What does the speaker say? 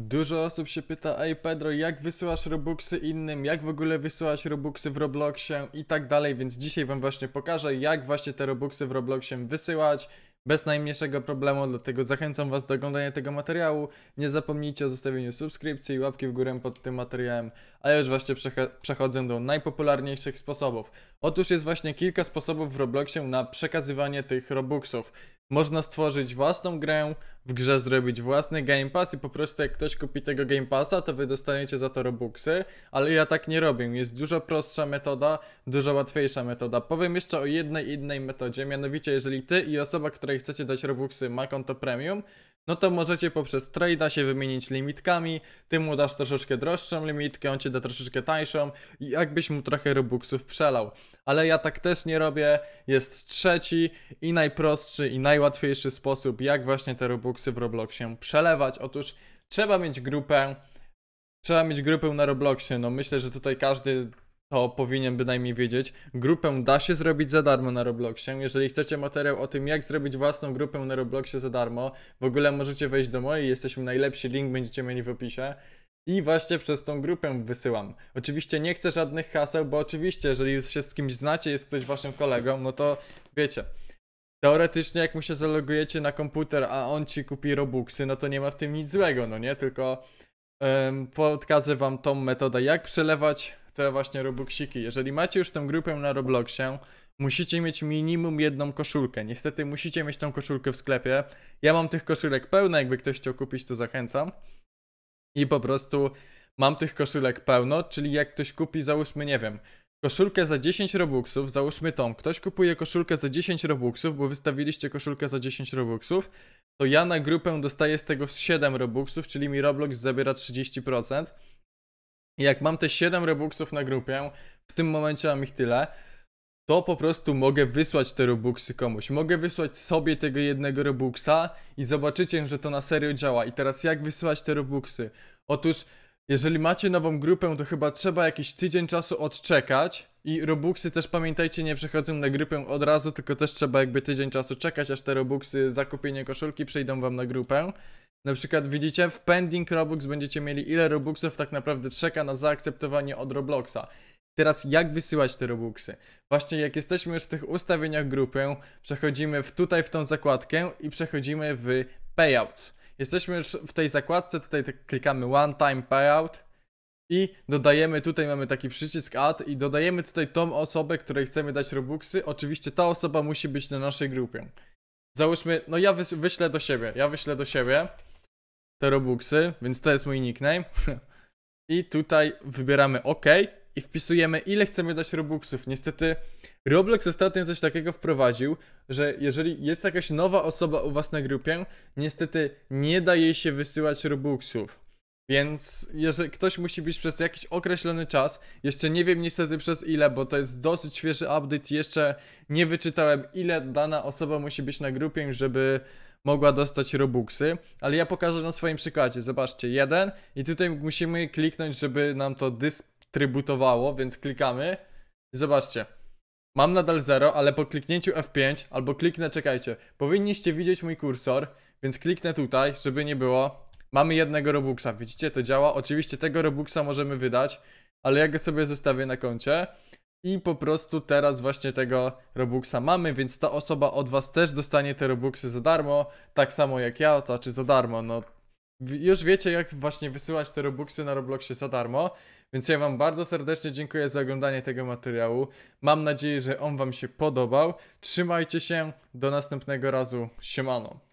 Dużo osób się pyta, ej Pedro, jak wysyłasz robuxy innym, jak w ogóle wysyłać robuxy w Robloxie i tak dalej, więc dzisiaj wam właśnie pokażę, jak właśnie te robuxy w Robloxie wysyłać bez najmniejszego problemu, dlatego zachęcam was do oglądania tego materiału. Nie zapomnijcie o zostawieniu subskrypcji i łapki w górę pod tym materiałem, a już właśnie przechodzę do najpopularniejszych sposobów. Otóż jest właśnie kilka sposobów w Robloxie na przekazywanie tych robuxów. Można stworzyć własną grę, w grze zrobić własny Game Pass i po prostu jak ktoś kupi tego Game Passa, to wy dostaniecie za to Robuxy, ale ja tak nie robię. Jest dużo prostsza metoda, dużo łatwiejsza metoda. Powiem jeszcze o jednej innej metodzie, mianowicie jeżeli ty i osoba, której chcecie dać Robuxy ma konto premium, no to możecie poprzez trade'a się wymienić limitkami, ty mu dasz troszeczkę droższą limitkę, on ci da troszeczkę tańszą i jakbyś mu trochę robuxów przelał. Ale ja tak też nie robię, jest trzeci i najprostszy i najłatwiejszy sposób, jak właśnie te robuxy Robuxy w Robloxie przelewać? Otóż trzeba mieć grupę, trzeba mieć grupę na Robloxie. No myślę, że tutaj każdy to powinien bynajmniej wiedzieć. Grupę da się zrobić za darmo na Robloxie. Jeżeli chcecie materiał o tym, jak zrobić własną grupę na Robloxie za darmo, w ogóle możecie wejść do mojej, jesteśmy najlepsi, link będziecie mieli w opisie. I właśnie przez tą grupę wysyłam. Oczywiście nie chcę żadnych haseł, bo oczywiście, jeżeli się z kimś znacie, jest ktoś waszym kolegą, no to wiecie teoretycznie jak mu się zalogujecie na komputer, a on ci kupi robuxy, no to nie ma w tym nic złego, no nie? Tylko um, podkazę wam tą metodę, jak przelewać te właśnie robuxiki. Jeżeli macie już tę grupę na Robloxie, musicie mieć minimum jedną koszulkę. Niestety musicie mieć tą koszulkę w sklepie. Ja mam tych koszulek pełne, jakby ktoś chciał kupić, to zachęcam. I po prostu mam tych koszulek pełno, czyli jak ktoś kupi, załóżmy, nie wiem, Koszulkę za 10 robuxów, załóżmy tą, ktoś kupuje koszulkę za 10 robuxów, bo wystawiliście koszulkę za 10 robuxów, to ja na grupę dostaję z tego 7 robuxów, czyli mi Roblox zabiera 30%. jak mam te 7 robuxów na grupę, w tym momencie mam ich tyle, to po prostu mogę wysłać te robuxy komuś. Mogę wysłać sobie tego jednego robuxa i zobaczycie, że to na serio działa. I teraz jak wysyłać te robuxy? Otóż jeżeli macie nową grupę, to chyba trzeba jakiś tydzień czasu odczekać. I Robuxy też pamiętajcie, nie przechodzą na grupę od razu, tylko też trzeba jakby tydzień czasu czekać, aż te Robuxy, zakupienie koszulki przejdą wam na grupę. Na przykład widzicie, w pending Robux będziecie mieli ile Robuxów tak naprawdę czeka na zaakceptowanie od Robloxa. Teraz jak wysyłać te Robuxy? Właśnie jak jesteśmy już w tych ustawieniach grupy, przechodzimy w, tutaj w tą zakładkę i przechodzimy w Payouts. Jesteśmy już w tej zakładce, tutaj tak klikamy one time payout i dodajemy tutaj, mamy taki przycisk add i dodajemy tutaj tą osobę, której chcemy dać robuxy. Oczywiście ta osoba musi być na naszej grupie. Załóżmy, no ja wys wyślę do siebie, ja wyślę do siebie te robuxy, więc to jest mój nickname. I tutaj wybieramy OK i wpisujemy ile chcemy dać Robuxów. Niestety Roblox ostatnio coś takiego wprowadził, że jeżeli jest jakaś nowa osoba u was na grupie, niestety nie da jej się wysyłać Robuxów. Więc jeżeli ktoś musi być przez jakiś określony czas, jeszcze nie wiem niestety przez ile, bo to jest dosyć świeży update, jeszcze nie wyczytałem ile dana osoba musi być na grupie, żeby mogła dostać Robuxy, ale ja pokażę na swoim przykładzie. Zobaczcie, jeden i tutaj musimy kliknąć, żeby nam to dysponować trybutowało, więc klikamy. Zobaczcie. Mam nadal 0, ale po kliknięciu F5 albo kliknę, czekajcie, powinniście widzieć mój kursor, więc kliknę tutaj, żeby nie było. Mamy jednego Robuxa, widzicie, to działa. Oczywiście tego Robuxa możemy wydać, ale ja go sobie zostawię na koncie. I po prostu teraz właśnie tego Robuxa mamy, więc ta osoba od was też dostanie te Robuxy za darmo, tak samo jak ja, to czy znaczy za darmo, no już wiecie jak właśnie wysyłać te Robuxy na Robloxie za darmo. Więc ja Wam bardzo serdecznie dziękuję za oglądanie tego materiału. Mam nadzieję, że on Wam się podobał. Trzymajcie się, do następnego razu. Siemano.